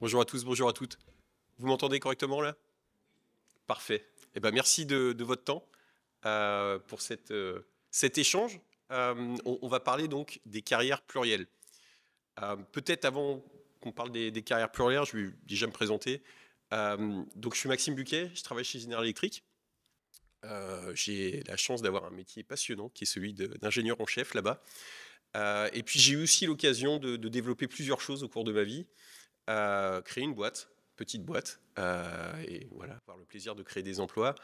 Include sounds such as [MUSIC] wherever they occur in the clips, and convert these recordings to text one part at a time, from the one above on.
Bonjour à tous, bonjour à toutes. Vous m'entendez correctement là Parfait. Eh ben, merci de, votre temps euh, pour euh, cet échange. Euh, on, va parler donc des carrières plurielles. Peut-être avant qu'on parle des, carrières plurielles, je vais déjà me présenter. donc je suis Maxime Buquet, je travaille chez Général Electric. j'ai la chance d'avoir un métier passionnant qui est celui d'ingénieur en chef là-bas. et puis j'ai eu aussi l'occasion de, développer plusieurs choses au cours de ma vie créer une boîte, petite boîte, euh, et voilà, avoir le plaisir de créer des emplois.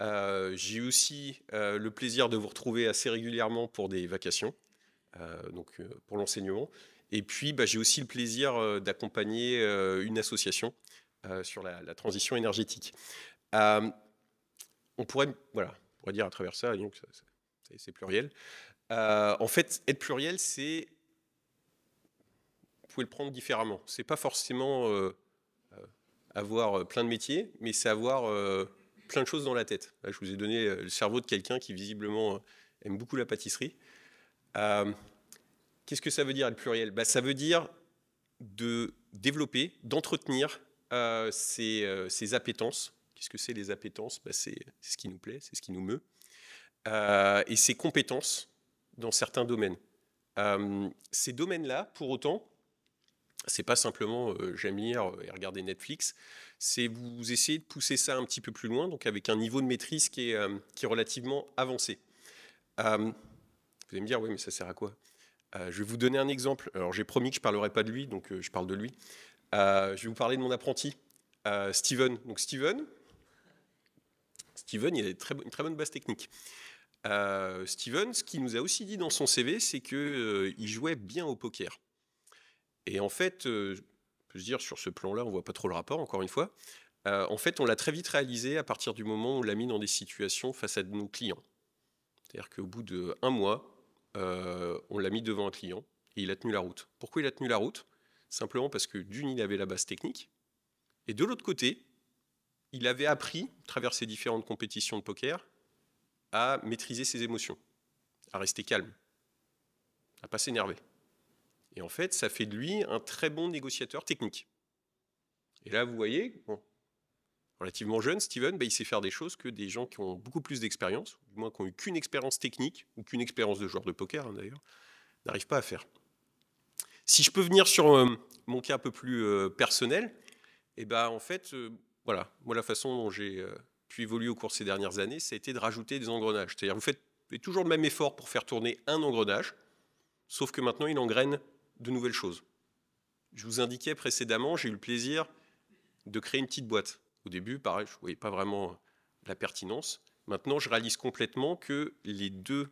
Euh, j'ai aussi euh, le plaisir de vous retrouver assez régulièrement pour des vacations, donc pour l'enseignement. Et puis, bah, j'ai aussi le plaisir d'accompagner une association sur la, transition énergétique. on pourrait, voilà, on pourrait dire à travers ça, donc c'est pluriel. en fait, être pluriel, c'est pouvez le prendre différemment. C'est pas forcément euh, euh, avoir euh, plein de métiers, mais c'est avoir plein de choses dans la tête. je vous ai donné le cerveau de quelqu'un qui visiblement aime beaucoup la pâtisserie. Qu'est-ce que ça veut dire le pluriel bah, Ça veut dire de développer, d'entretenir ses, appétences. Qu'est-ce que c'est les appétences bah, C'est ce qui nous plaît, c'est ce qui nous meut. et ses compétences dans certains domaines. ces domaines-là, pour autant, c'est pas simplement euh, j'aime lire et regarder Netflix, c'est vous essayer de pousser ça un petit peu plus loin, donc avec un niveau de maîtrise qui est, euh, qui relativement avancé. Euh, vous allez me dire, oui, mais ça sert à quoi Je vais vous donner un exemple. Alors j'ai promis que je ne parlerai pas de lui, donc je parle de lui. je vais vous parler de mon apprenti, Steven. Donc Steven, Steven, il a une très, bonne base technique. Steven, ce qu'il nous a aussi dit dans son CV, c'est qu'il il jouait bien au poker. Et en fait, euh, on peut se dire, sur ce plan-là, on voit pas trop le rapport, encore une fois. Euh, en fait, on l'a très vite réalisé à partir du moment où on l'a mis dans des situations face à nos clients. C'est-à-dire qu'au bout d'un mois, euh, on l'a mis devant un client et il a tenu la route. Pourquoi il a tenu la route Simplement parce que d'une, il avait la base technique, et de l'autre côté, il avait appris, à travers ses différentes compétitions de poker, à maîtriser ses émotions, à rester calme, à ne pas s'énerver. Et en fait, ça fait de lui un très bon négociateur technique. Et là, vous voyez, relativement jeune, Steven, bah, il sait faire des choses que des gens qui ont beaucoup plus d'expérience, du moins qui n'ont eu qu'une expérience technique, ou qu'une expérience de joueur de poker hein, d'ailleurs, n'arrivent pas à faire. Si je peux venir sur euh, mon cas un peu plus euh, personnel, et eh ben en fait, euh, voilà, moi la façon dont j'ai pu évoluer au cours de ces dernières années, ça a été de rajouter des engrenages. C'est-à-dire vous faites, vous faites toujours le même effort pour faire tourner un engrenage, sauf que maintenant il engraine de nouvelles choses. Je vous indiquais précédemment, j'ai eu le plaisir de créer une petite boîte. Au début, pareil, je ne voyais pas vraiment la pertinence. Maintenant, je réalise complètement que les deux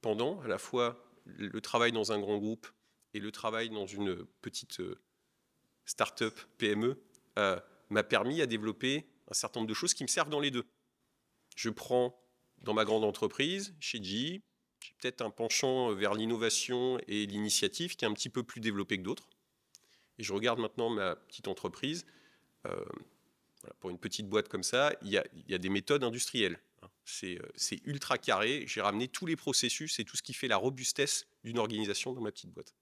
pendant, à la fois le travail dans un grand groupe et le travail dans une petite euh, start-up PME, euh, m'a permis à développer un certain nombre de choses qui me servent dans les deux. Je prends dans ma grande entreprise, chez G peut-être un penchant vers l'innovation et l'initiative qui est un petit peu plus développé que d'autres. Et je regarde maintenant ma petite entreprise. Euh, pour une petite boîte comme ça, il y a, il y a des méthodes industrielles. Hein. Euh, c'est ultra carré. J'ai ramené tous les processus et tout ce qui fait la robustesse d'une organisation dans ma petite boîte.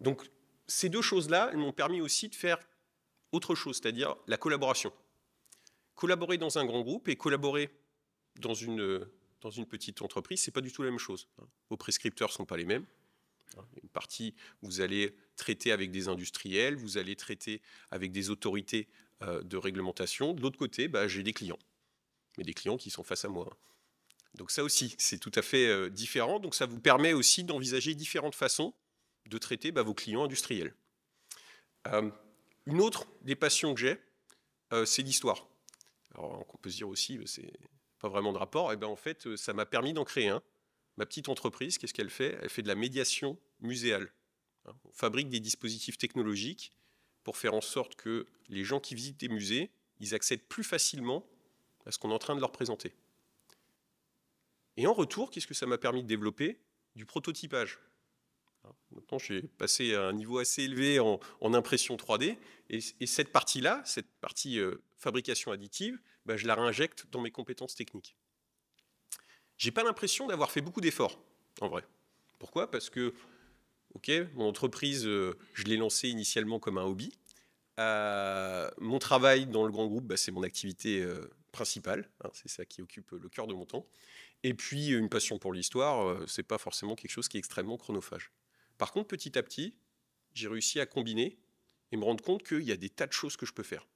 Donc, ces deux choses-là, elles m'ont permis aussi de faire autre chose, c'est-à-dire la collaboration. Collaborer dans un grand groupe et collaborer dans une dans une petite entreprise, ce n'est pas du tout la même chose. Hein. Vos prescripteurs ne sont pas les mêmes. Hein. Une partie, vous allez traiter avec des industriels, vous allez traiter avec des autorités euh, de réglementation. De l'autre côté, bah, j'ai des clients, mais des clients qui sont face à moi. Hein. Donc ça aussi, c'est tout à fait euh, différent. Donc ça vous permet aussi d'envisager différentes façons de traiter bah, vos clients industriels. Euh, une autre des passions que j'ai, c'est l'histoire. Alors on peut se dire aussi, bah, c'est vraiment de rapport, et eh ben en fait, ça m'a permis d'en créer un. Ma petite entreprise, qu'est-ce qu'elle fait Elle fait de la médiation muséale. Hein. On fabrique des dispositifs technologiques pour faire en sorte que les gens qui visitent des musées, ils accèdent plus facilement à ce qu'on est en train de leur présenter. Et en retour, qu'est-ce que ça m'a permis de développer Du prototypage. Hein, maintenant, j'ai passé à un niveau assez élevé en, impression 3D, et, cette partie-là, cette partie euh, fabrication additive, bah, je la réinjecte dans mes compétences techniques. J'ai pas l'impression d'avoir fait beaucoup d'efforts, en vrai. Pourquoi Parce que, ok, mon entreprise, euh, je l'ai lancée initialement comme un hobby. Euh, mon travail dans le grand groupe, bah, c'est mon activité euh, principale. Hein, c'est ça qui occupe le cœur de mon temps. Et puis, une passion pour l'histoire, c'est pas forcément quelque chose qui est extrêmement chronophage. Par contre, petit à petit, j'ai réussi à combiner et me rendre compte qu'il y a des tas de choses que je peux faire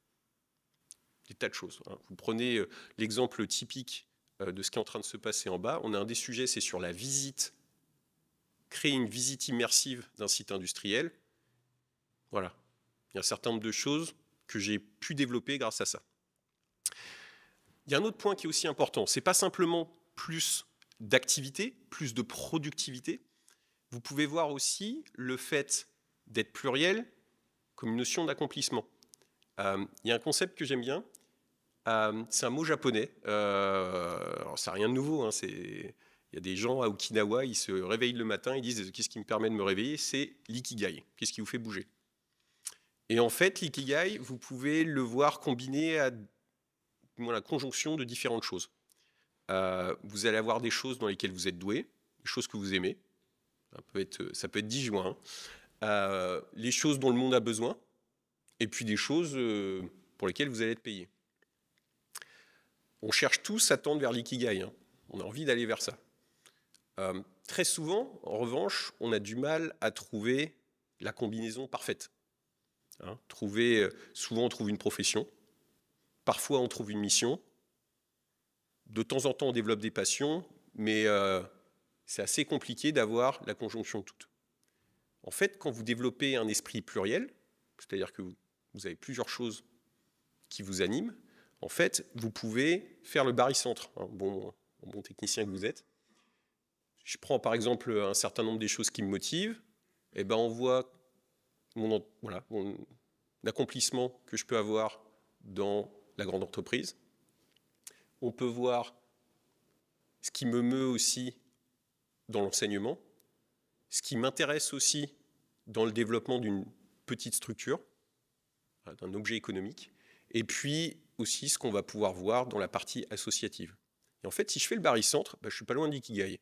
tas de choses. Hein. Vous prenez euh, l'exemple typique euh, de ce qui est en train de se passer en bas. On a un des sujets, c'est sur la visite, créer une visite immersive d'un site industriel. Voilà. Il y a un certain nombre de choses que j'ai pu développer grâce à ça. Il y a un autre point qui est aussi important. C'est pas simplement plus d'activité, plus de productivité. Vous pouvez voir aussi le fait d'être pluriel comme une notion d'accomplissement. Euh, il y a un concept que j'aime bien, euh, c'est un mot japonais. Euh, rien de nouveau. Hein, c'est... Il y a des gens à Okinawa, ils se réveillent le matin, ils disent Qu'est-ce qui me permet de me réveiller C'est l'ikigai. Qu'est-ce qui vous fait bouger Et en fait, l'ikigai, vous pouvez le voir combiné à la conjonction de différentes choses. Euh, vous allez avoir des choses dans lesquelles vous êtes doué, des choses que vous aimez. Ça peut être, ça peut être disjoint. Hein. Euh, les choses dont le monde a besoin, et puis des choses pour lesquelles vous allez être payé on cherche tous à tendre vers l'ikigai. Hein. On a envie d'aller vers ça. Euh, très souvent, en revanche, on a du mal à trouver la combinaison parfaite. Hein. trouver, euh, souvent, on trouve une profession. Parfois, on trouve une mission. De temps en temps, on développe des passions, mais euh, c'est assez compliqué d'avoir la conjonction toute. En fait, quand vous développez un esprit pluriel, c'est-à-dire que vous avez plusieurs choses qui vous animent, en fait, vous pouvez faire le barycentre, hein, bon, technicien que vous êtes. Je prends par exemple un certain nombre des choses qui me motivent, et eh ben on voit mon, mon accomplissement que je peux avoir dans la grande entreprise. On peut voir ce qui me meut aussi dans l'enseignement, ce qui m'intéresse aussi dans le développement d'une petite structure, hein, d'un objet économique, et puis aussi ce qu'on va pouvoir voir dans la partie associative. Et en fait, si je fais le barycentre, ben, je suis pas loin d'Ikigai.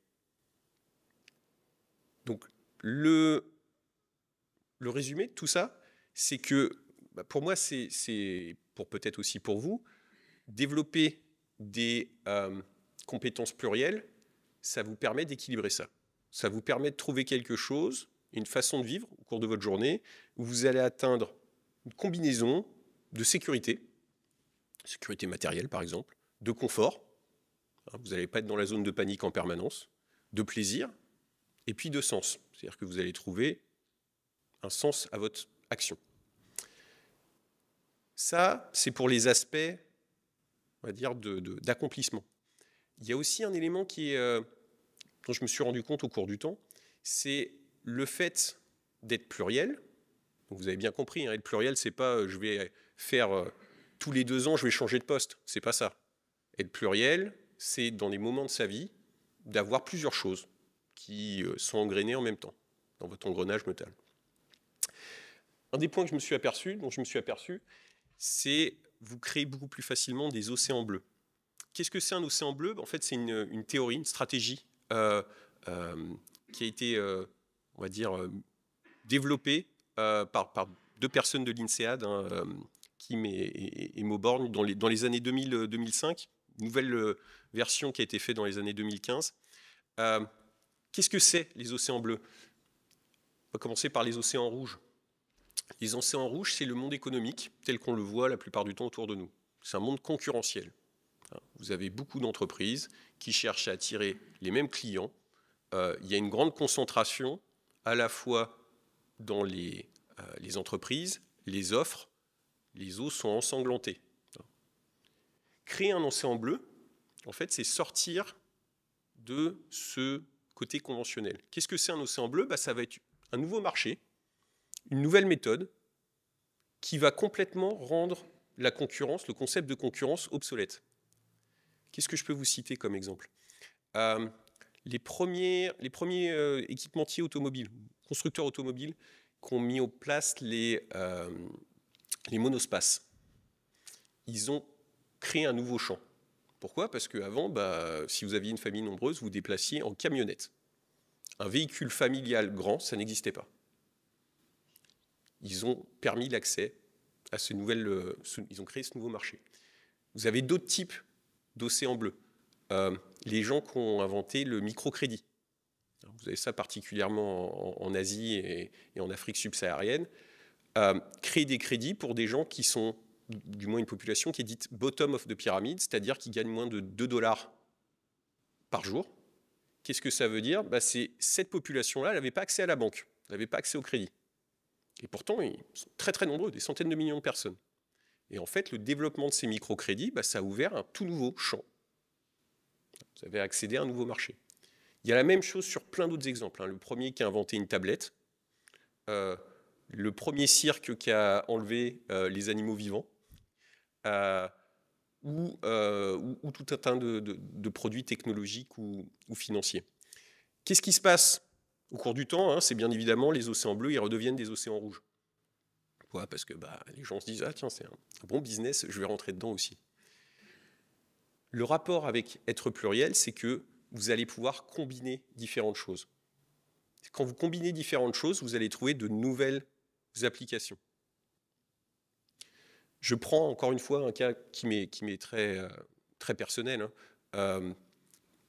Donc, le, le résumé de tout ça, c'est que bah, pour moi, c'est pour peut-être aussi pour vous, développer des euh, compétences plurielles, ça vous permet d'équilibrer ça. Ça vous permet de trouver quelque chose, une façon de vivre au cours de votre journée, où vous allez atteindre une combinaison de sécurité, sécurité matérielle par exemple, de confort, hein, vous n'allez pas être dans la zone de panique en permanence, de plaisir, et puis de sens, c'est-à-dire que vous allez trouver un sens à votre action. Ça, c'est pour les aspects, on va dire, d'accomplissement. Il y a aussi un élément qui est, euh, dont je me suis rendu compte au cours du temps, c'est le fait d'être pluriel. vous avez bien compris, hein, être pluriel, c'est pas euh, je vais faire euh, tous les deux ans, je vais changer de poste. C'est pas ça. Être pluriel, c'est dans les moments de sa vie d'avoir plusieurs choses qui euh, sont engrenées en même temps dans votre engrenage mental. Un des points que je me suis aperçu, dont je me suis aperçu, c'est vous créez beaucoup plus facilement des océans bleus. Qu'est-ce que c'est un océan bleu En fait, c'est une, théorie, une stratégie euh, euh, qui a été, on va dire, développée par, deux personnes de l'INSEAD, hein, et, et, dans les, dans les années 2000-2005, euh, nouvelle euh, version qui a été faite dans les années 2015. Euh, qu'est-ce que c'est les océans bleus On va commencer par les océans rouges. Les océans rouges, c'est le monde économique tel qu'on le voit la plupart du temps autour de nous. C'est un monde concurrentiel. Hein, vous avez beaucoup d'entreprises qui cherchent à attirer les mêmes clients. il y a une grande concentration à la fois dans les, les entreprises, les offres les eaux sont ensanglantées. Créer un océan bleu, en fait, c'est sortir de ce côté conventionnel. Qu'est-ce que c'est un océan bleu bah, Ça va être un nouveau marché, une nouvelle méthode qui va complètement rendre la concurrence, le concept de concurrence obsolète. Qu'est-ce que je peux vous citer comme exemple euh, les premiers, euh, équipementiers automobiles, constructeurs automobiles, qui ont mis en place les, euh, les monospaces. Ils ont créé un nouveau champ. Pourquoi Parce qu'avant, bah, si vous aviez une famille nombreuse, vous déplaciez en camionnette. Un véhicule familial grand, ça n'existait pas. Ils ont permis l'accès à ce nouvel... Euh, ils ont créé ce nouveau marché. Vous avez d'autres types d'océans bleus. Euh, les gens qui ont inventé le microcrédit. Vous avez ça particulièrement en, Asie et, en Afrique subsaharienne. Euh, créer des crédits pour des gens qui sont, du moins une population qui est dite bottom of the pyramide, c'est-à-dire qui gagnent moins de 2 dollars par jour. Qu'est-ce que ça veut dire bah, C'est cette population-là, n'avait pas accès à la banque, n'avait pas accès au crédit. Et pourtant, ils sont très très nombreux, des centaines de millions de personnes. Et en fait, le développement de ces microcrédits, bah, ça a ouvert un tout nouveau champ. Vous avez accédé à un nouveau marché. Il y a la même chose sur plein d'autres exemples. Hein. Le premier qui a inventé une tablette, euh, le premier cirque qui a enlevé euh, les animaux vivants, euh, euh, ou, ou, tout un tas de, produits technologiques ou, financiers. Qu'est-ce qui se passe au cours du temps hein C'est bien évidemment les océans bleus, ils redeviennent des océans rouges. Pourquoi Parce que bah, les gens se disent Ah, tiens, c'est un bon business, je vais rentrer dedans aussi. Le rapport avec être pluriel, c'est que vous allez pouvoir combiner différentes choses. Quand vous combinez différentes choses, vous allez trouver de nouvelles applications. Je prends encore une fois un cas qui m'est euh, très, personnel. Hein. Euh,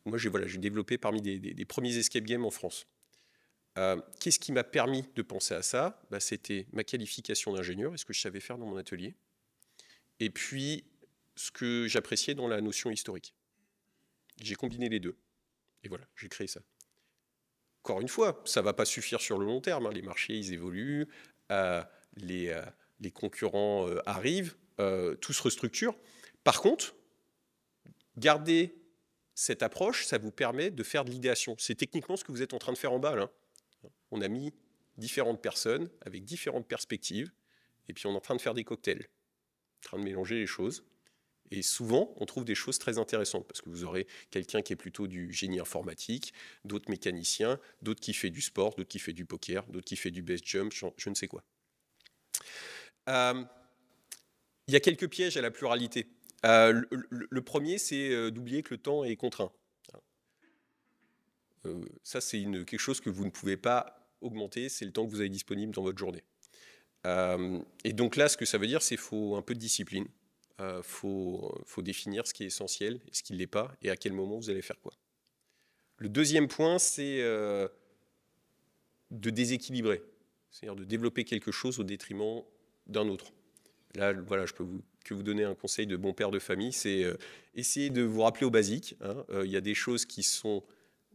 moi, j'ai développé parmi des, premiers escape games en France. Euh, qu'est-ce qui m'a permis de penser à ça bah, C'était ma qualification d'ingénieur et ce que je savais faire dans mon atelier. Et puis, ce que j'appréciais dans la notion historique. J'ai combiné les deux. Et voilà, j'ai créé ça. Encore une fois, ça ne va pas suffire sur le long terme. Hein. Les marchés, ils évoluent. Euh, euh, les, concurrents euh, arrivent, tout se restructure. Par contre, garder cette approche, ça vous permet de faire de l'idéation. C'est techniquement ce que vous êtes en train de faire en bas. Hein. On a mis différentes personnes avec différentes perspectives, et puis on est en train de faire des cocktails, en train de mélanger les choses. Et souvent, on trouve des choses très intéressantes parce que vous aurez quelqu'un qui est plutôt du génie informatique, d'autres mécaniciens, d'autres qui fait du sport, d'autres qui fait du poker, d'autres qui fait du best jump, je, ne sais quoi. Euh, il y a quelques pièges à la pluralité. Euh, le, premier, c'est euh, d'oublier que le temps est contraint. ça, c'est quelque chose que vous ne pouvez pas augmenter, c'est le temps que vous avez disponible dans votre journée. et donc là, ce que ça veut dire, c'est qu'il faut un peu de discipline il euh, faut, faut, définir ce qui est essentiel et ce qui ne l'est pas, et à quel moment vous allez faire quoi. Le deuxième point, c'est euh, de déséquilibrer, c'est-à-dire de développer quelque chose au détriment d'un autre. Là, voilà, je peux vous, que vous donner un conseil de bon père de famille, c'est euh, essayer de vous rappeler au basique. Hein, il y a des choses qui sont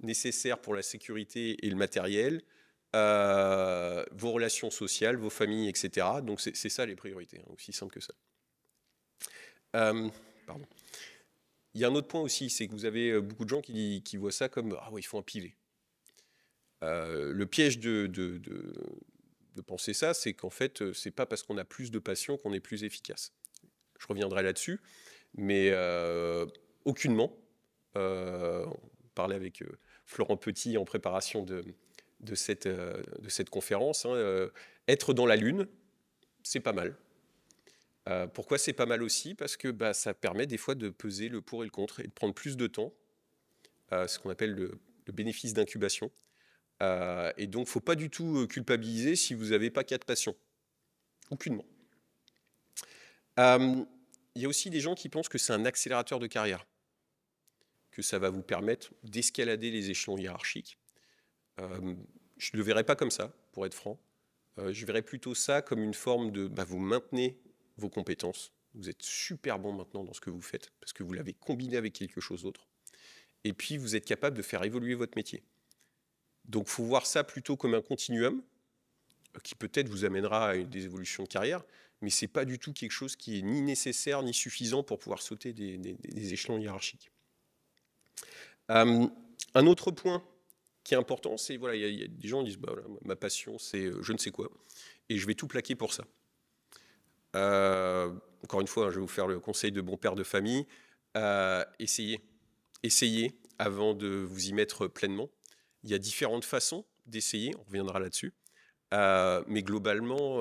nécessaires pour la sécurité et le matériel, vos relations sociales, vos familles, etc. Donc c'est ça les priorités, hein, aussi simple que ça. Euh, pardon. Il y a un autre point aussi, c'est que vous avez euh, beaucoup de gens qui, voient ça comme Ah oui, il faut un euh, le piège de, penser ça, c'est qu'en fait, c'est pas parce qu'on a plus de passion qu'on est plus efficace. Je reviendrai là-dessus, mais aucunement. Euh, on parlait avec Florent Petit en préparation de, cette, conférence. Hein, être dans la Lune, c'est pas mal. Euh, pourquoi c'est pas mal aussi Parce que bah, ça permet des fois de peser le pour et le contre et de prendre plus de temps, euh, ce qu'on appelle le, bénéfice d'incubation. Euh, et donc, faut pas du tout culpabiliser si vous n'avez pas quatre patients. Aucunement. Il y a aussi des gens qui pensent que c'est un accélérateur de carrière, que ça va vous permettre d'escalader les échelons hiérarchiques. je ne le verrai pas comme ça, pour être franc. je verrais plutôt ça comme une forme de bah, vous maintenez vos compétences. Vous êtes super bon maintenant dans ce que vous faites parce que vous l'avez combiné avec quelque chose d'autre. Et puis, vous êtes capable de faire évoluer votre métier. Donc, faut voir ça plutôt comme un continuum qui peut-être vous amènera à des évolutions de carrière, mais c'est pas du tout quelque chose qui est ni nécessaire ni suffisant pour pouvoir sauter des, échelons hiérarchiques. Euh, un autre point qui est important, c'est voilà, il y, a des gens qui disent bah, ma passion, c'est euh, je ne sais quoi, et je vais tout plaquer pour ça. Euh, encore une fois, hein, je vais vous faire le conseil de bon père de famille. Euh, essayez. Essayez avant de vous y mettre pleinement. Il y a différentes façons d'essayer, on reviendra là-dessus. Euh, mais globalement,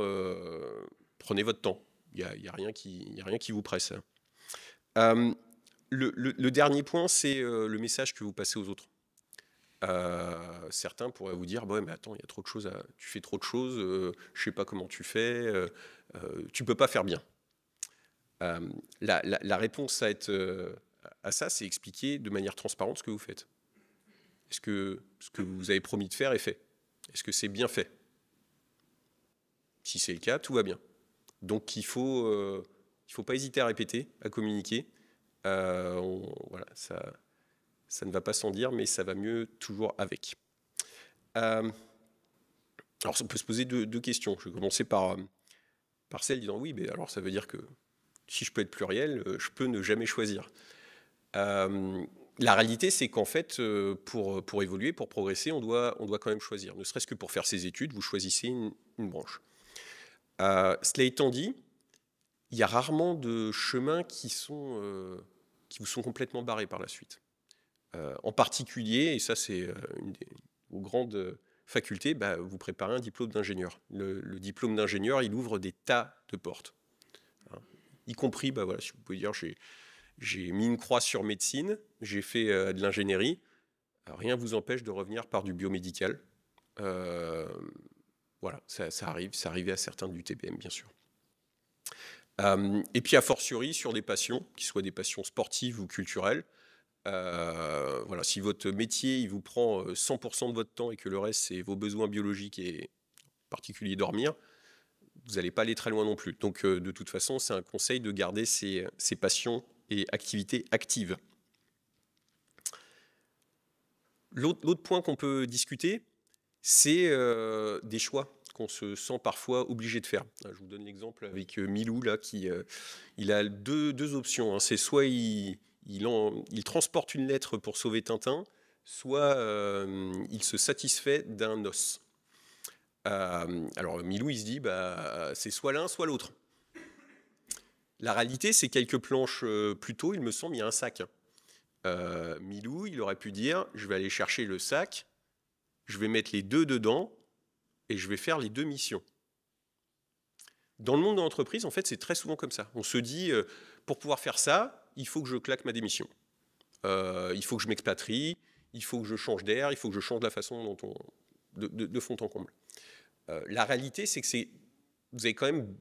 prenez votre temps. Il n'y a, rien qui, vous presse. le, dernier point, c'est le message que vous passez aux autres. Euh, certains pourraient vous dire, bon, bah mais attends, il y a trop de choses, tu fais trop de choses, euh, je ne sais pas comment tu fais, euh, tu ne peux pas faire bien. La, réponse à, ça, c'est expliquer de manière transparente ce que vous faites. Est-ce que ce que vous avez promis de faire est fait Est-ce que c'est bien fait Si c'est le cas, tout va bien. Donc il faut, il faut pas hésiter à répéter, à communiquer. voilà, ça, ça ne va pas sans dire, mais ça va mieux toujours avec. Euh, alors, on peut se poser deux, questions. Je vais commencer par, euh, par celle disant oui, mais alors ça veut dire que si je peux être pluriel, euh, je peux ne jamais choisir. la réalité, c'est qu'en fait, pour, pour évoluer, pour progresser, on doit, on doit quand même choisir. Ne serait-ce que pour faire ses études, vous choisissez une, branche. cela étant dit, il y a rarement de chemins qui, sont, qui vous sont complètement barrés par la suite. Euh, en particulier, et ça c'est euh, une des grandes euh, facultés, bah, vous préparez un diplôme d'ingénieur. Le, diplôme d'ingénieur, il ouvre des tas de portes. Hein. y compris, bah, si vous pouvez dire, j'ai mis une croix sur médecine, j'ai fait de l'ingénierie. Rien ne vous empêche de revenir par du biomédical. voilà, ça, arrive, ça arrivait à certains du TBM bien sûr. et puis, a fortiori, sur des passions, qu'ils soient des passions sportives ou culturelles, euh, voilà, si votre métier il vous prend 100% euh, de votre temps et que le reste c'est vos besoins biologiques et en particulier dormir, vous n'allez pas aller très loin non plus. Donc euh, de toute façon, c'est un conseil de garder ses, passions et activités actives. L'autre point qu'on peut discuter, c'est des choix qu'on se sent parfois obligé de faire. Je vous donne l'exemple avec Milou là qui il a deux, options. Hein. C'est soit il il, transporte une lettre pour sauver Tintin, soit euh, il se satisfait d'un os. Euh, alors Milou, il se dit, bah, c'est soit l'un, soit l'autre. La réalité, c'est quelques planches euh, plus tôt, il me semble, il y a un sac. Milou, il aurait pu dire, je vais aller chercher le sac, je vais mettre les deux dedans, et je vais faire les deux missions. Dans le monde de l'entreprise, en fait, c'est très souvent comme ça. On se dit, pour pouvoir faire ça, il faut que je claque ma démission. Euh, il faut que je m'expatrie, il faut que je change d'air, il faut que je change la façon dont on, de, fond en comble. Euh, la réalité, c'est que c'est, vous avez quand même,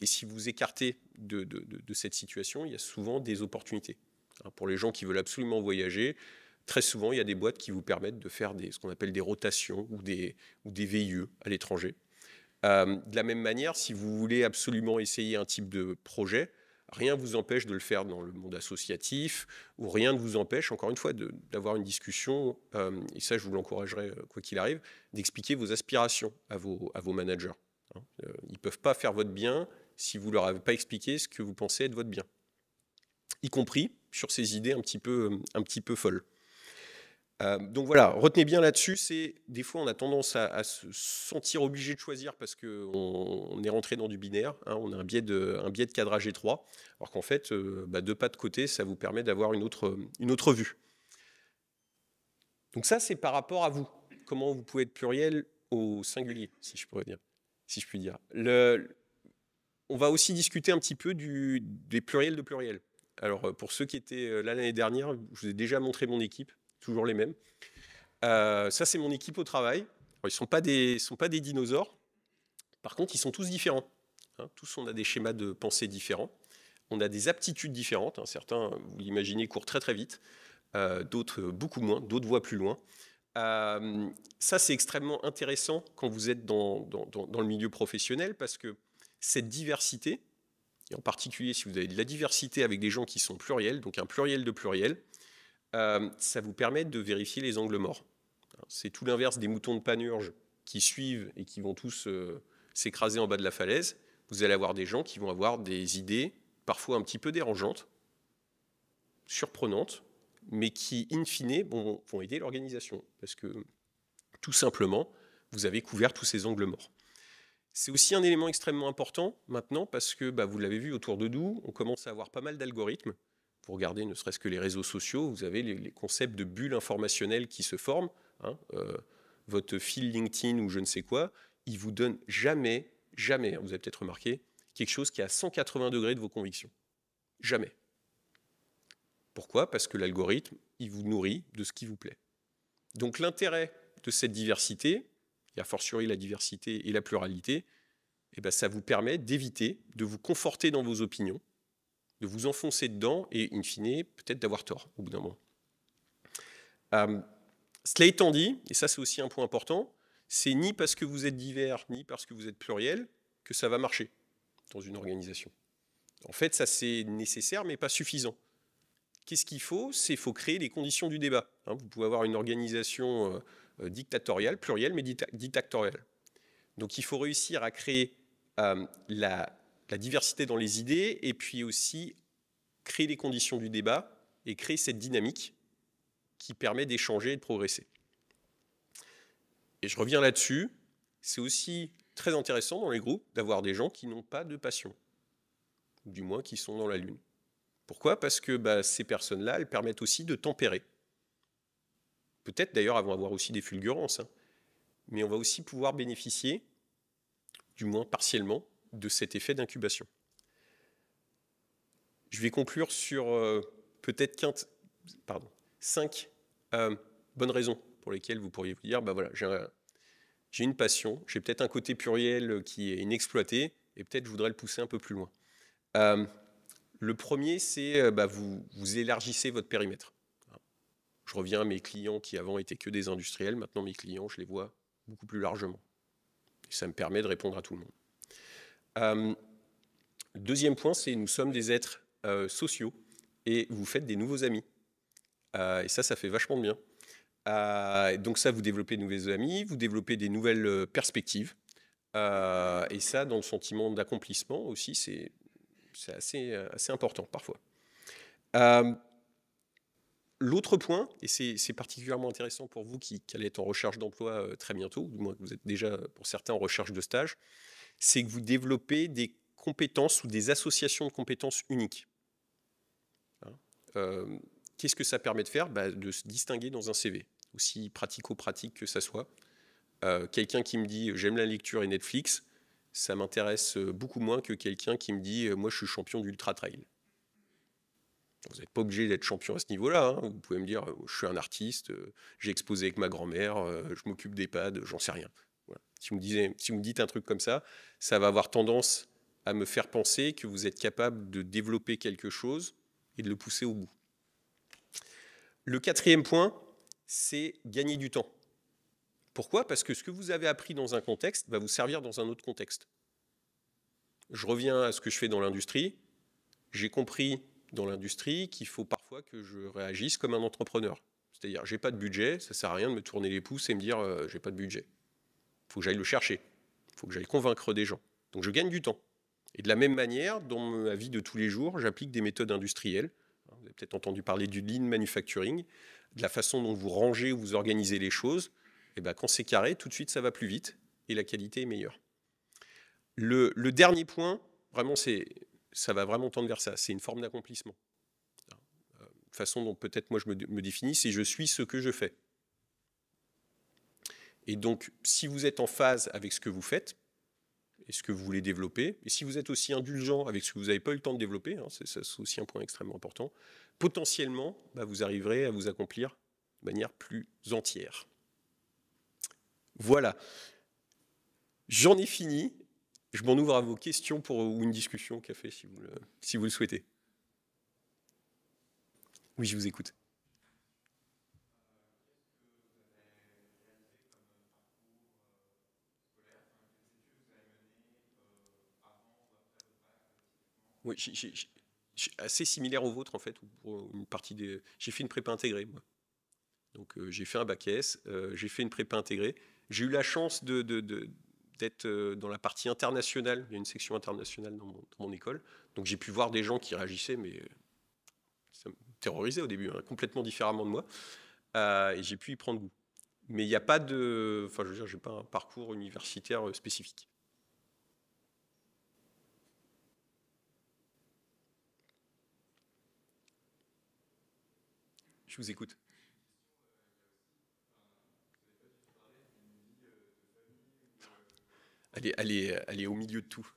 et si vous écartez de, cette situation, il y a souvent des opportunités. Hein, pour les gens qui veulent absolument voyager, très souvent, il y a des boîtes qui vous permettent de faire des, ce qu'on appelle des rotations ou des, ou des VIE à l'étranger. Euh, de la même manière, si vous voulez absolument essayer un type de projet, rien ne vous empêche de le faire dans le monde associatif, ou rien ne vous empêche, encore une fois, d'avoir une discussion, euh, et ça je vous l'encouragerai euh, quoi qu'il arrive, d'expliquer vos aspirations à vos, managers. Hein. Euh, ils ne peuvent pas faire votre bien si vous ne leur avez pas expliqué ce que vous pensez être votre bien, y compris sur ces idées un petit peu, un petit peu folles. Euh, donc voilà, retenez bien là-dessus, c'est des fois on a tendance à, se sentir obligé de choisir parce qu'on on est rentré dans du binaire, hein. on a un biais, de, un biais de cadrage étroit, alors qu'en fait, euh, bah, deux pas de côté, ça vous permet d'avoir une autre, une autre vue. Donc ça, c'est par rapport à vous, comment vous pouvez être pluriel au singulier, si je, pourrais dire, si je puis dire. on va aussi discuter un petit peu du, des pluriels de pluriel. Alors euh, pour ceux qui étaient là l'année dernière, je vous ai déjà montré mon équipe toujours les mêmes. Euh, ça, c'est mon équipe au travail. ils ne sont, pas des, sont pas des dinosaures. Par contre, ils sont tous différents. Hein. tous, on a des schémas de pensée différents. On a des aptitudes différentes. Hein. certains, vous l'imaginez, courent très très vite. Euh, d'autres, beaucoup moins. D'autres voient plus loin. Euh, ça, c'est extrêmement intéressant quand vous êtes dans, dans, dans, dans, le milieu professionnel parce que cette diversité, et en particulier si vous avez de la diversité avec des gens qui sont pluriels, donc un pluriel de pluriel, euh, ça vous permet de vérifier les angles morts. C'est tout l'inverse des moutons de panurge qui suivent et qui vont tous euh, s'écraser en bas de la falaise. Vous allez avoir des gens qui vont avoir des idées parfois un petit peu dérangeantes, surprenantes, mais qui, in fine, vont, aider l'organisation. Parce que, tout simplement, vous avez couvert tous ces angles morts. C'est aussi un élément extrêmement important maintenant parce que bah, vous l'avez vu autour de nous, on commence à avoir pas mal d'algorithmes vous regardez ne serait-ce que les réseaux sociaux, vous avez les, concepts de bulles informationnelles qui se forment. Hein, euh, votre fil LinkedIn ou je ne sais quoi, il vous donne jamais, jamais, hein, vous avez peut-être remarqué, quelque chose qui est à 180 degrés de vos convictions. Jamais. Pourquoi Parce que l'algorithme, il vous nourrit de ce qui vous plaît. Donc l'intérêt de cette diversité, et a fortiori la diversité et la pluralité, eh ben, ça vous permet d'éviter de vous conforter dans vos opinions, de vous enfoncer dedans et, in fine, peut-être d'avoir tort au bout d'un moment. Euh, cela étant dit, et ça c'est aussi un point important, c'est ni parce que vous êtes divers, ni parce que vous êtes pluriel, que ça va marcher dans une organisation. En fait, ça c'est nécessaire, mais pas suffisant. Qu'est-ce qu'il faut C'est faut créer les conditions du débat. Hein. vous pouvez avoir une organisation euh, euh, dictatoriale, plurielle, mais dictatoriale. Donc il faut réussir à créer la, diversité dans les idées et puis aussi créer les conditions du débat et créer cette dynamique qui permet d'échanger et de progresser. Et je reviens là-dessus, c'est aussi très intéressant dans les groupes d'avoir des gens qui n'ont pas de passion, du moins qui sont dans la lune. Pourquoi Parce que bah, ces personnes-là, elles permettent aussi de tempérer. Peut-être d'ailleurs, elles vont avoir aussi des fulgurances, hein. mais on va aussi pouvoir bénéficier, du moins partiellement, de cet effet d'incubation. Je vais conclure sur euh, peut-être pardon, cinq euh, bonnes raisons pour lesquelles vous pourriez vous dire, bah voilà, j'ai une passion, j'ai peut-être un côté pluriel qui est inexploité, et peut-être je voudrais le pousser un peu plus loin. Euh, le premier, c'est bah, vous, élargissez votre périmètre. Je reviens à mes clients qui avant étaient que des industriels, maintenant mes clients, je les vois beaucoup plus largement. ça me permet de répondre à tout le monde. Euh, deuxième point, c'est nous sommes des êtres euh, sociaux et vous faites des nouveaux amis. Euh, et ça, ça fait vachement de bien. donc ça, vous développez de nouveaux amis, vous développez des nouvelles perspectives. et ça, dans le sentiment d'accomplissement aussi, c'est assez, important parfois. L'autre point, et c'est particulièrement intéressant pour vous qui, allez être en recherche d'emploi très bientôt, du moins vous êtes déjà pour certains en recherche de stage, c'est que vous développez des compétences ou des associations de compétences uniques. Hein, euh, qu'est-ce que ça permet de faire bah, De se distinguer dans un CV, aussi pratico-pratique que ça soit. Euh, quelqu'un qui me dit j'aime la lecture et Netflix, ça m'intéresse euh, beaucoup moins que quelqu'un qui me dit moi je suis champion d'ultra trail. Vous n'êtes pas obligé d'être champion à ce niveau-là. Hein. Vous pouvez me dire je suis un artiste, j'ai exposé avec ma grand-mère, je m'occupe des d'EHPAD, j'en sais rien. Si vous, me dites un truc comme ça, ça va avoir tendance à me faire penser que vous êtes capable de développer quelque chose et de le pousser au bout. Le quatrième point, c'est gagner du temps. Pourquoi Parce que ce que vous avez appris dans un contexte va vous servir dans un autre contexte. Je reviens à ce que je fais dans l'industrie. J'ai compris dans l'industrie qu'il faut parfois que je réagisse comme un entrepreneur. C'est-à-dire, j'ai pas de budget, ça sert à rien de me tourner les pouces et me dire je euh, j'ai pas de budget faut que j'aille le chercher, il faut que j'aille convaincre des gens. Donc je gagne du temps. Et de la même manière, dans ma vie de tous les jours, j'applique des méthodes industrielles. Vous avez peut-être entendu parler du lean manufacturing, de la façon dont vous rangez ou vous organisez les choses. Et eh ben, quand c'est carré, tout de suite, ça va plus vite et la qualité est meilleure. Le, dernier point, vraiment, c'est, ça va vraiment tendre vers ça. C'est une forme d'accomplissement. Euh, façon dont peut-être moi je me, me définis, c'est je suis ce que je fais. Et donc, si vous êtes en phase avec ce que vous faites et ce que vous voulez développer, et si vous êtes aussi indulgent avec ce que vous n'avez pas eu le temps de développer, hein, c'est aussi un point extrêmement important, potentiellement, bah, vous arriverez à vous accomplir de manière plus entière. Voilà. J'en ai fini. Je m'en ouvre à vos questions pour, ou une discussion au café si vous le souhaitez. Oui, je vous écoute. Oui, assez similaire au vôtre en fait. Pour une partie des, j'ai fait une prépa intégrée. Moi. Donc euh, j'ai fait un bac S, euh, j'ai fait une prépa intégrée. J'ai eu la chance de, d'être euh, dans la partie internationale. Il y a une section internationale dans mon, école, donc j'ai pu voir des gens qui réagissaient, mais ça me terrorisait au début, hein, complètement différemment de moi, et j'ai pu y prendre goût. Mais il n'y a pas de, enfin je veux dire, j'ai pas un parcours universitaire spécifique. Je vous écoute. Allez, allez, au milieu de tout.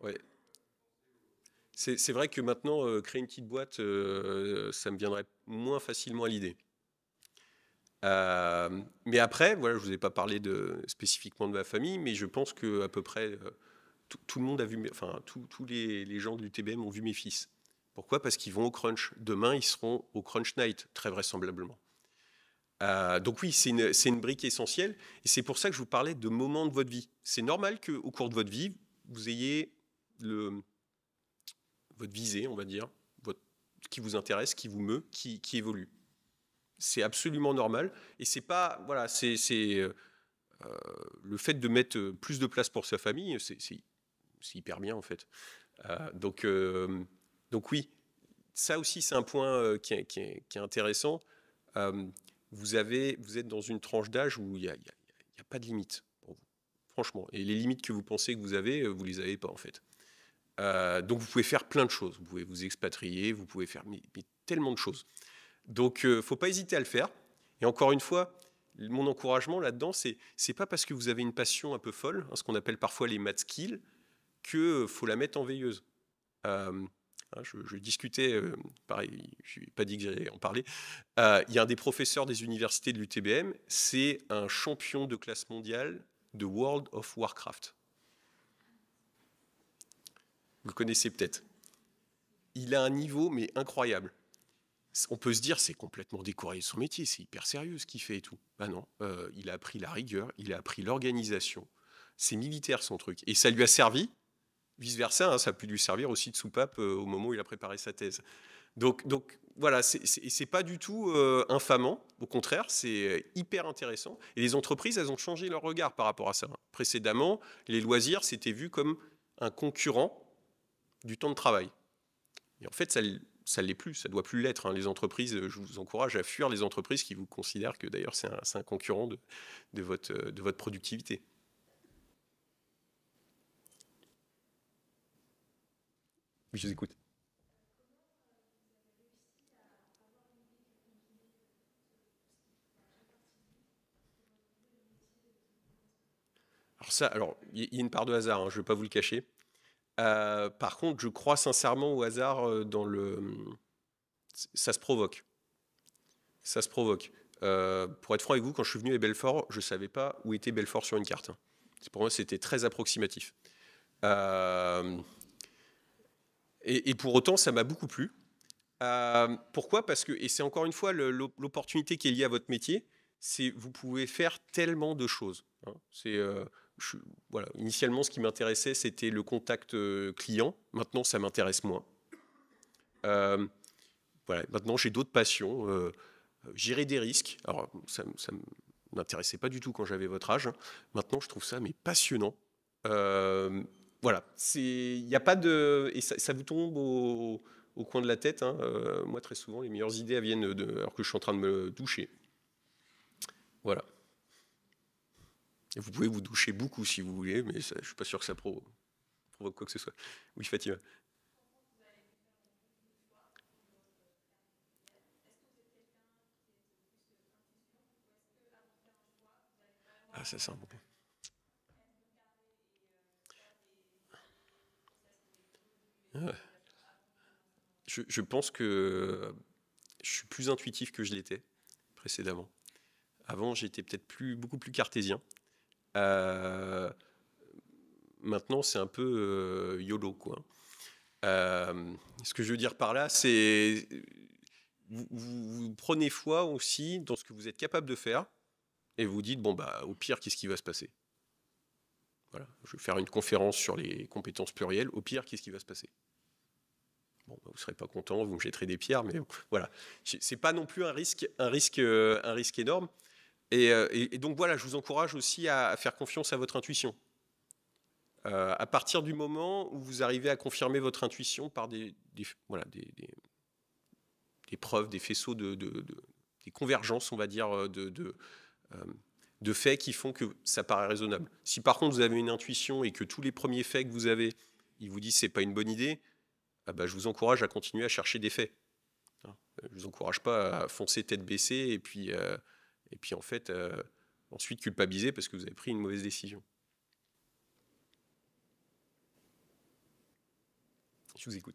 Ouais. C'est vrai que maintenant, euh, créer une petite boîte, euh, ça me viendrait moins facilement à l'idée. Euh, mais après, voilà, je ne vous ai pas parlé de, spécifiquement de ma famille, mais je pense que à peu près tout, le monde a vu, enfin, tous les, gens de l'UTBM ont vu mes fils. Pourquoi Parce qu'ils vont au crunch. Demain, ils seront au crunch night, très vraisemblablement. Euh, donc oui, c'est une, brique essentielle. Et c'est pour ça que je vous parlais de moments de votre vie. C'est normal qu'au cours de votre vie, vous ayez votre visée, on va dire, qui vous intéresse, qui vous meut, qui, évolue. C'est absolument normal. Et c'est pas... Voilà, c'est... Euh, le fait de mettre plus de place pour sa famille, c'est c'est hyper bien en fait. Euh, donc, euh, donc oui, ça aussi c'est un point euh, qui est, intéressant. vous, avez, vous êtes dans une tranche d'âge où il n'y a, a, pas de limites, pour vous, franchement. Et les limites que vous pensez que vous avez, vous les avez pas en fait. donc vous pouvez faire plein de choses. Vous pouvez vous expatrier, vous pouvez faire tellement de choses. Donc ne faut pas hésiter à le faire. Et encore une fois, mon encouragement là-dedans, c'est n'est pas parce que vous avez une passion un peu folle, hein, ce qu'on appelle parfois les maths skills, que faut la mettre en veilleuse. Euh, hein, je, discutais, euh, pareil, je n'ai pas dit que j'allais en parler. Euh, il y a un des professeurs des universités de l'UTBM, c'est un champion de classe mondiale de World of Warcraft. Vous connaissez peut-être. Il a un niveau, mais incroyable. On peut se dire, c'est complètement décoré de son métier, c'est hyper sérieux ce qu'il fait et tout. Ben non, il a appris la rigueur, il a appris l'organisation. C'est militaire son truc. Et ça lui a servi vice-versa, hein, ça a pu lui servir aussi de soupape euh, au moment où il a préparé sa thèse. Donc, donc voilà, c'est pas du tout euh, infamant, au contraire, c'est euh, hyper intéressant. Et les entreprises, elles ont changé leur regard par rapport à ça. Précédemment, les loisirs, c'était vu comme un concurrent du temps de travail. Et en fait, ça ça ne l'est plus, ça ne doit plus l'être. Hein. Les entreprises, je vous encourage à fuir les entreprises qui vous considèrent que d'ailleurs c'est un, concurrent de votre productivité. Je vous écoute. Alors ça, alors il y a une part de hasard, hein, je ne vais pas vous le cacher. Euh, par contre, je crois sincèrement au hasard euh, dans le. Ça se provoque. Ça se provoque. Euh, pour être franc avec vous, quand je suis venu à Belfort, je ne savais pas où était Belfort sur une carte. Pour moi, c'était très approximatif. Euh, et, pour autant, ça m'a beaucoup plu. Euh, pourquoi Parce que, et c'est encore une fois l'opportunité qui est liée à votre métier, c'est vous pouvez faire tellement de choses. Hein. C'est euh, voilà, initialement, ce qui m'intéressait, c'était le contact euh, client. Maintenant, ça m'intéresse moins. voilà, maintenant, j'ai d'autres passions. gérer des risques. Alors, ça, ne m'intéressait pas du tout quand j'avais votre âge. Hein. Maintenant, je trouve ça mais passionnant voilà, il n'y a pas de... Et ça, vous tombe au, coin de la tête. Hein, euh, moi, très souvent, les meilleures idées viennent de, alors que je suis en train de me doucher. Voilà. vous pouvez vous doucher beaucoup si vous voulez, mais je ne suis pas sûr que ça provoque, quoi que ce soit. Oui, Fatima. Ah, ça, sent beaucoup. Je, pense que euh, je suis plus intuitif que je l'étais précédemment. Avant, j'étais peut-être plus, beaucoup plus cartésien. Euh, maintenant, c'est un peu euh, YOLO, quoi. ce que je veux dire par là, c'est que vous, vous, prenez foi aussi dans ce que vous êtes capable de faire et vous dites bon bah au pire qu'est-ce qui va se passer voilà. Je vais faire une conférence sur les compétences plurielles. Au pire, qu'est-ce qui va se passer Bon, bah, vous ne serez pas content, vous me jetterez des pierres, mais [LAUGHS] voilà. Ce n'est pas non plus un risque, un risque, euh, un risque énorme. Euh, et, donc voilà, je vous encourage aussi à, faire confiance à votre intuition. Euh, à partir du moment où vous arrivez à confirmer votre intuition par des, voilà, des, preuves, des faisceaux de, de, des convergences, on va dire, de, de faits qui font que ça paraît raisonnable. Si par contre vous avez une intuition et que tous les premiers faits que vous avez, ils vous disent n'est pas une bonne idée, ah bah, je vous encourage à continuer à chercher des faits. Hein, je vous encourage pas à foncer tête baissée et puis, euh, et puis en fait euh, ensuite culpabiliser parce que vous avez pris une mauvaise décision. Je vous écoute.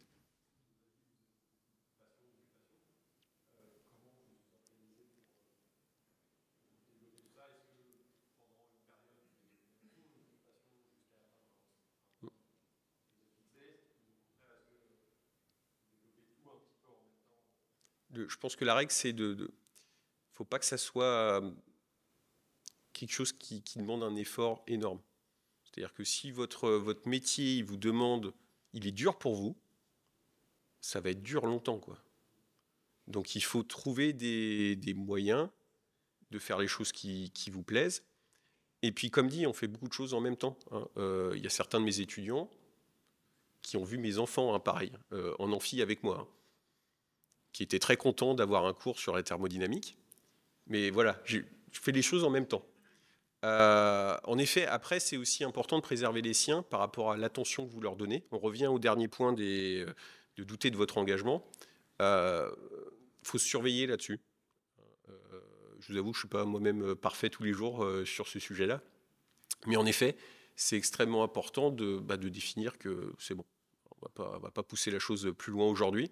je pense que la règle, c'est de, de, faut pas que ça soit euh, quelque chose qui, demande un effort énorme. C'est-à-dire que si votre, euh, votre métier il vous demande, il est dur pour vous, ça va être dur longtemps, quoi. Donc il faut trouver des, des moyens de faire les choses qui, qui, vous plaisent. Et puis, comme dit, on fait beaucoup de choses en même temps. Hein. Euh, il y a certains de mes étudiants qui ont vu mes enfants, hein, pareil, en amphi avec moi. Hein qui était très content d'avoir un cours sur la thermodynamique. Mais voilà, je fais les choses en même temps. Euh, en effet, après, c'est aussi important de préserver les siens par rapport à l'attention que vous leur donnez. On revient au dernier point des, euh, de douter de votre engagement. Il euh, faut surveiller là-dessus. je vous avoue, je ne suis pas moi-même parfait tous les jours sur ce sujet-là. Mais en effet, c'est extrêmement important de, bah, de définir que c'est bon, on ne va pas pousser la chose plus loin aujourd'hui.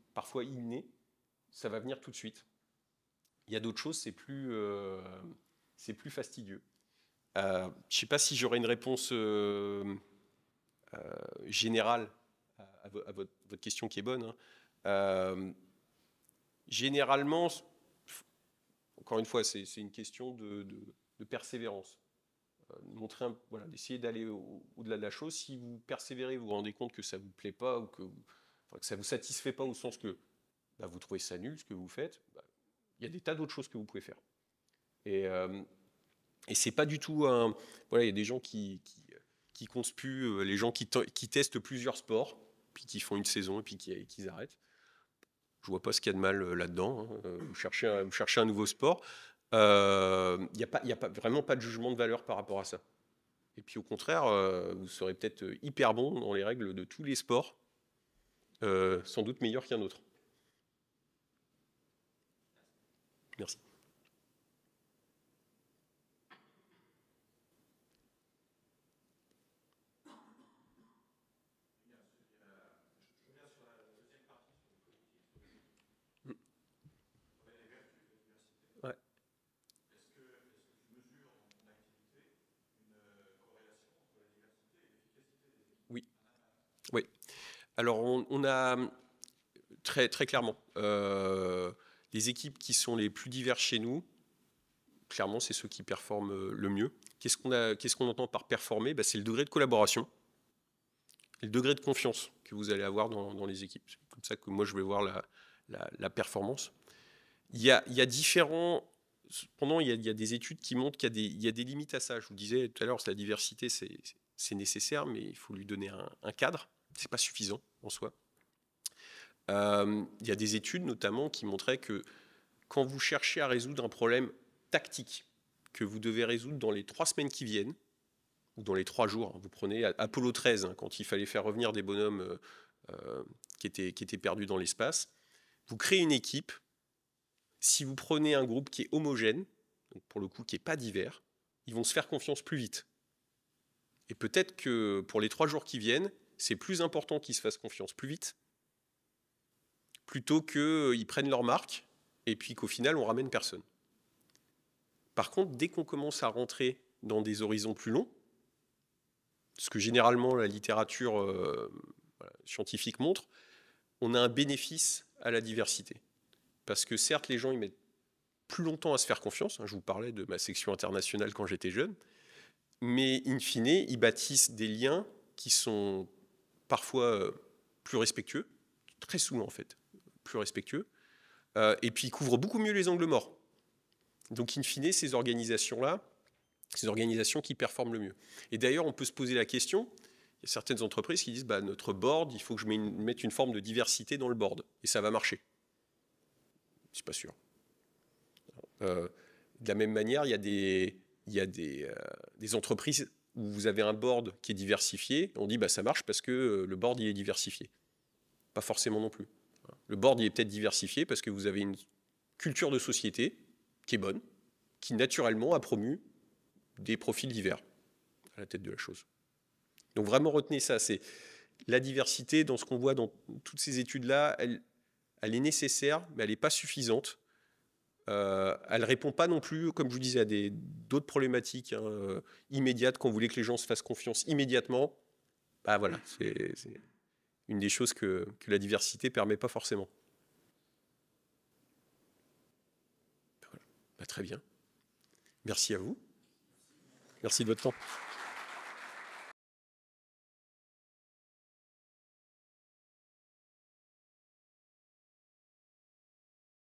parfois inné, ça va venir tout de suite. Il y a d'autres choses, c'est plus, euh, c'est plus fastidieux. Euh, je ne sais pas si j'aurai une réponse euh, générale à, votre, question qui est bonne. Hein. généralement, encore une fois, c'est une question de, persévérance. Montrer voilà, d'essayer d'aller au-delà de la chose. Si vous persévérez, vous vous rendez compte que ça ne vous plaît pas ou que que ça ne vous satisfait pas au sens que bah, vous trouvez ça nul, ce que vous faites, bah, il y a des tas d'autres choses que vous pouvez faire. Et, ce euh, et c'est pas du tout un. Voilà, il y a des gens qui, qui, qui conspuent, euh, les gens qui, testent plusieurs sports, puis qui font une saison et puis qui, arrêtent. Je ne vois pas ce qu'il y a de mal euh, là-dedans. Hein. Vous, cherchez un, nouveau sport. Il n'y a, pas, a pas, vraiment pas de jugement de valeur par rapport à ça. Et puis au contraire, vous serez peut-être hyper bon dans les règles de tous les sports euh, sans doute meilleur qu'un autre. Merci. Alors, on, a euh, très, clairement euh, les équipes qui sont les plus diverses chez nous. Clairement, c'est ceux qui performent euh, le mieux. Qu'est-ce qu'on entend par performer bah, C'est le degré de collaboration, le degré de confiance que vous allez avoir dans, les équipes. C'est comme ça que moi, je vais voir la, performance. Il y, a, différents. Cependant, il y a, des études qui montrent qu'il y, a des limites à ça. Je vous disais tout à l'heure, la diversité, c'est nécessaire, mais il faut lui donner un cadre c'est pas suffisant en soi. Euh, il y a des études notamment qui montraient que quand vous cherchez à résoudre un problème tactique que vous devez résoudre dans les trois semaines qui viennent, ou dans les trois jours, hein, vous prenez Apollo 13, hein, quand il fallait faire revenir des bonhommes euh, euh, qui, étaient, perdus dans l'espace, vous créez une équipe. Si vous prenez un groupe qui est homogène, pour le coup qui n'est pas divers, ils vont se faire confiance plus vite. Et peut-être que pour les trois jours qui viennent, c'est plus important qu'ils se fassent confiance plus vite, plutôt qu'ils prennent leur marque et puis qu'au final, on ramène personne. Par contre, dès qu'on commence à rentrer dans des horizons plus longs, ce que généralement la littérature euh, scientifique montre, on a un bénéfice à la diversité. Parce que certes, les gens, ils mettent plus longtemps à se faire confiance. Hein, je vous parlais de ma section internationale quand j'étais jeune. Mais in fine, ils bâtissent des liens qui sont parfois euh, plus respectueux, très souvent en fait, plus respectueux, euh, et puis ils couvrent beaucoup mieux les angles morts. Donc in fine, ces organisations-là, ces organisations qui performent le mieux. Et d'ailleurs, on peut se poser la question, il y a certaines entreprises qui disent, bah, notre board, il faut que je mette une forme de diversité dans le board, et ça va marcher. C'est pas sûr. Euh, de la même manière, il y a des entreprises où vous avez un board qui est diversifié, on dit bah ça marche parce que euh, le board il est diversifié. Pas forcément non plus. Le board il est peut-être diversifié parce que vous avez une culture de société qui est bonne, qui naturellement a promu des profils divers à la tête de la chose. Donc vraiment retenez ça, c'est la diversité dans ce qu'on voit dans toutes ces études-là, elle, elle est nécessaire, mais elle n'est pas suffisante euh, elle répond pas non plus, comme je vous disais, à d'autres problématiques immédiates, hein, euh, immédiates qu'on voulait que les gens se fassent confiance immédiatement. Bah voilà, c'est une des choses que, la diversité permet pas forcément. Bah, très bien. Merci à vous. Merci de votre temps.